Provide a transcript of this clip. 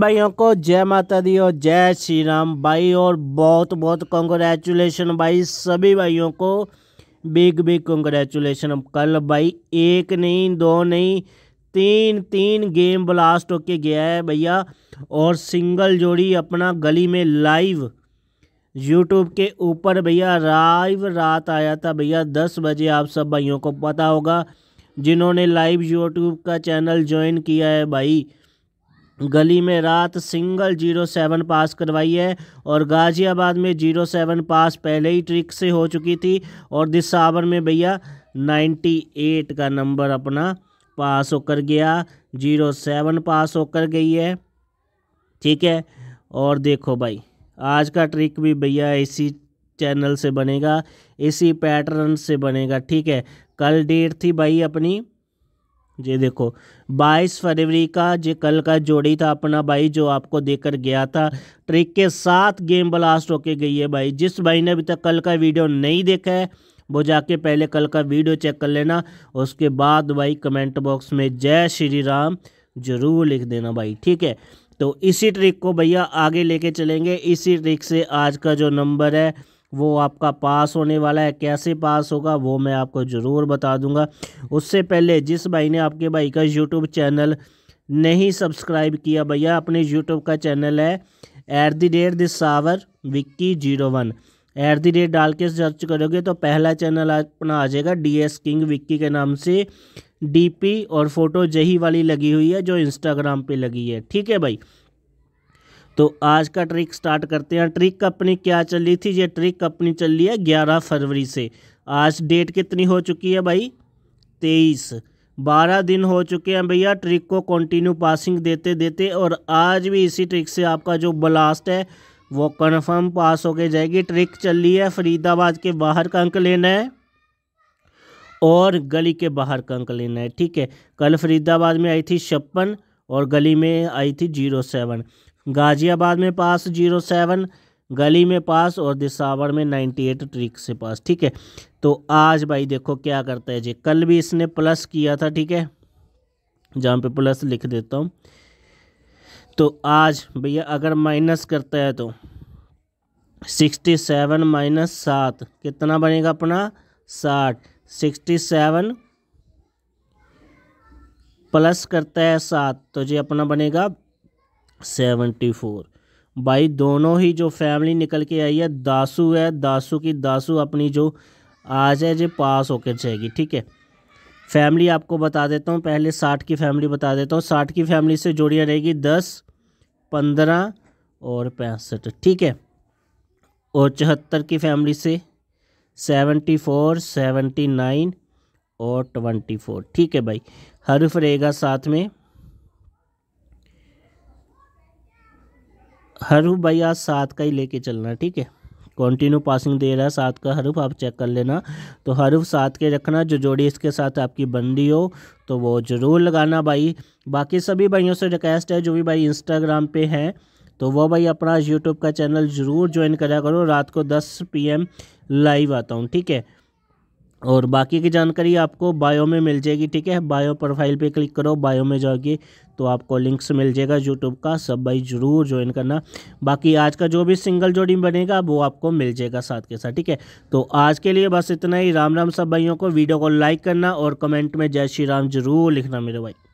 भाइयों को जय माता दी और जय श्री राम भाई और बहुत बहुत कॉन्ग्रेचुलेसन भाई सभी भाइयों को बिग बिग कॉन्ग्रेचुलेसन कल भाई एक नहीं दो नहीं तीन तीन गेम ब्लास्ट होके गया है भैया और सिंगल जोड़ी अपना गली में लाइव यूट्यूब के ऊपर भैया लाइव रात आया था भैया दस बजे आप सब भाइयों को पता होगा जिन्होंने लाइव यूट्यूब का चैनल ज्वाइन किया है भाई गली में रात सिंगल जीरो सेवन पास करवाई है और गाज़ियाबाद में जीरो सेवन पास पहले ही ट्रिक से हो चुकी थी और दिसावर में भैया नाइन्टी एट का नंबर अपना पास होकर गया जीरो सेवन पास होकर गई है ठीक है और देखो भाई आज का ट्रिक भी भैया इसी चैनल से बनेगा इसी पैटर्न से बनेगा ठीक है कल डेट थी भाई अपनी जे देखो 22 फरवरी का जे कल का जोड़ी था अपना भाई जो आपको देकर गया था ट्रिक के साथ गेम ब्लास्ट होके गई है भाई जिस भाई ने अभी तक कल का वीडियो नहीं देखा है वो जाके पहले कल का वीडियो चेक कर लेना उसके बाद भाई कमेंट बॉक्स में जय श्री राम जरूर लिख देना भाई ठीक है तो इसी ट्रिक को भैया आगे लेके चलेंगे इसी ट्रिक से आज का जो नंबर है वो आपका पास होने वाला है कैसे पास होगा वो मैं आपको ज़रूर बता दूंगा उससे पहले जिस भाई ने आपके भाई का यूट्यूब चैनल नहीं सब्सक्राइब किया भैया अपने यूट्यूब का चैनल है एट दी डेट दिस सावर Vicky zero one at the date डाल के सर्च करोगे तो पहला चैनल अपना आ जाएगा डी एस किंग विक्की के नाम से पी और फोटो जही वाली लगी हुई है जो इंस्टाग्राम पर लगी है ठीक है भाई तो आज का ट्रिक स्टार्ट करते हैं ट्रिक अपनी क्या चल रही थी ये ट्रिक अपनी चल रही है ग्यारह फरवरी से आज डेट कितनी हो चुकी है भाई तेईस बारह दिन हो चुके हैं भैया ट्रिक को कंटिन्यू पासिंग देते देते और आज भी इसी ट्रिक से आपका जो ब्लास्ट है वो कन्फर्म पास हो के जाएगी ट्रिक चल रही है फरीदाबाद के बाहर का अंक लेना है और गली के बाहर का अंक लेना है ठीक है कल फरीदाबाद में आई थी छप्पन और गली में आई थी जीरो सेवन गाजियाबाद में पास जीरो सेवन गली में पास और दिसावर में नाइन्टी एट ट्रिक से पास ठीक है तो आज भाई देखो क्या करता है जी कल भी इसने प्लस किया था ठीक है जहाँ पे प्लस लिख देता हूँ तो आज भैया अगर माइनस करता है तो सिक्सटी सेवन माइनस सात कितना बनेगा अपना साठ सिक्सटी सेवन प्लस करता है सात तो जी अपना बनेगा सेवेंटी फोर भाई दोनों ही जो फैमिली निकल के आई है दासू है दासू की दासू अपनी जो आज है जो पास होकर जाएगी ठीक है फैमिली आपको बता देता हूँ पहले साठ की फैमिली बता देता हूँ साठ की फैमिली से जोड़ियाँ रहेगी दस पंद्रह और पैंसठ ठीक है और चौहत्तर की फैमिली से सेवेंटी फोर सेवेंटी नाइन और ट्वेंटी फोर ठीक है भाई हरफ रहेगा साथ में हरूफ भैया सात का ही लेके चलना ठीक है कंटिन्यू पासिंग दे रहा है सात का हरूफ आप चेक कर लेना तो हरूफ सात के रखना जो जोड़ी इसके साथ आपकी बन रही हो तो वो ज़रूर लगाना भाई बाकी सभी भाइयों से रिक्वेस्ट है जो भी भाई इंस्टाग्राम पे हैं तो वो भाई अपना यूट्यूब का चैनल ज़रूर ज्वाइन करा करो रात को दस पी लाइव आता हूँ ठीक है और बाकी की जानकारी आपको बायो में मिल जाएगी ठीक है बायो प्रोफाइल पे क्लिक करो बायो में जाओगे तो आपको लिंक्स मिल जाएगा यूट्यूब का सब भाई ज़रूर ज्वाइन करना बाकी आज का जो भी सिंगल जोड़ी बनेगा वो आपको मिल जाएगा साथ के साथ ठीक है तो आज के लिए बस इतना ही राम राम सब भाइयों को वीडियो को लाइक करना और कमेंट में जय श्री राम जरूर लिखना मेरे भाई